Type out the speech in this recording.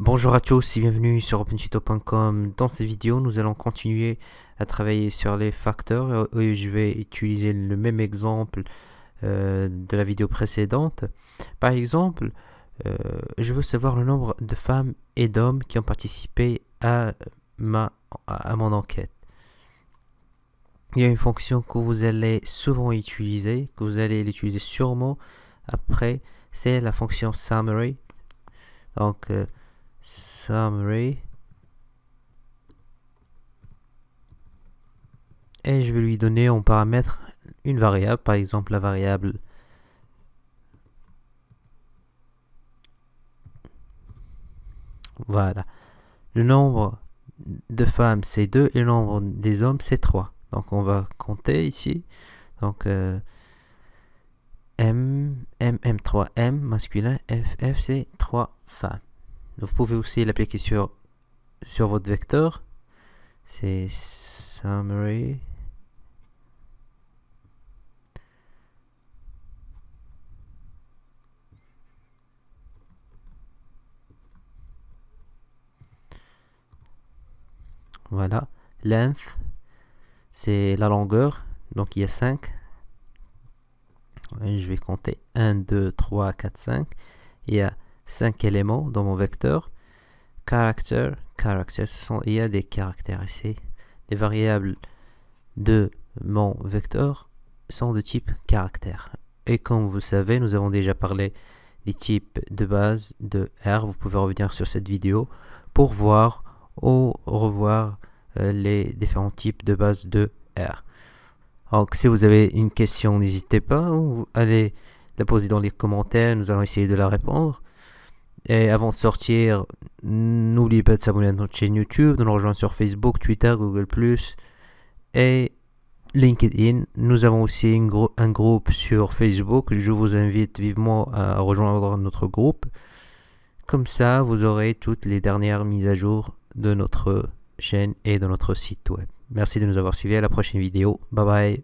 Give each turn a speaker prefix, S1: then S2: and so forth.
S1: Bonjour à tous et bienvenue sur OpenChito.com. Dans cette vidéo, nous allons continuer à travailler sur les facteurs et je vais utiliser le même exemple euh, de la vidéo précédente. Par exemple, euh, je veux savoir le nombre de femmes et d'hommes qui ont participé à, ma, à mon enquête. Il y a une fonction que vous allez souvent utiliser, que vous allez l'utiliser sûrement après, c'est la fonction summary. Donc, euh, summary. Et je vais lui donner en paramètre une variable, par exemple la variable Voilà. Le nombre de femmes c'est 2 et le nombre des hommes c'est 3. Donc on va compter ici. Donc euh, M, M, M3, M masculin, f f c'est 3 femmes. Vous pouvez aussi l'appliquer sur, sur votre vecteur. C'est summary. Voilà. Length, c'est la longueur. Donc il y a 5. je vais compter 1, 2, 3, 4, 5. Il y a cinq éléments dans mon vecteur. Character, character, sont, il y a des caractères ici. Les variables de mon vecteur sont de type caractère. Et comme vous savez, nous avons déjà parlé des types de base de R. Vous pouvez revenir sur cette vidéo pour voir ou revoir euh, les différents types de base de R. Donc si vous avez une question, n'hésitez pas, allez la poser dans les commentaires, nous allons essayer de la répondre. Et avant de sortir, n'oubliez pas de s'abonner à notre chaîne YouTube, de nous rejoindre sur Facebook, Twitter, Google ⁇ et LinkedIn. Nous avons aussi un groupe sur Facebook. Je vous invite vivement à rejoindre notre groupe. Comme ça, vous aurez toutes les dernières mises à jour de notre chaîne et de notre site web. Merci de nous avoir suivis. À la prochaine vidéo. Bye bye.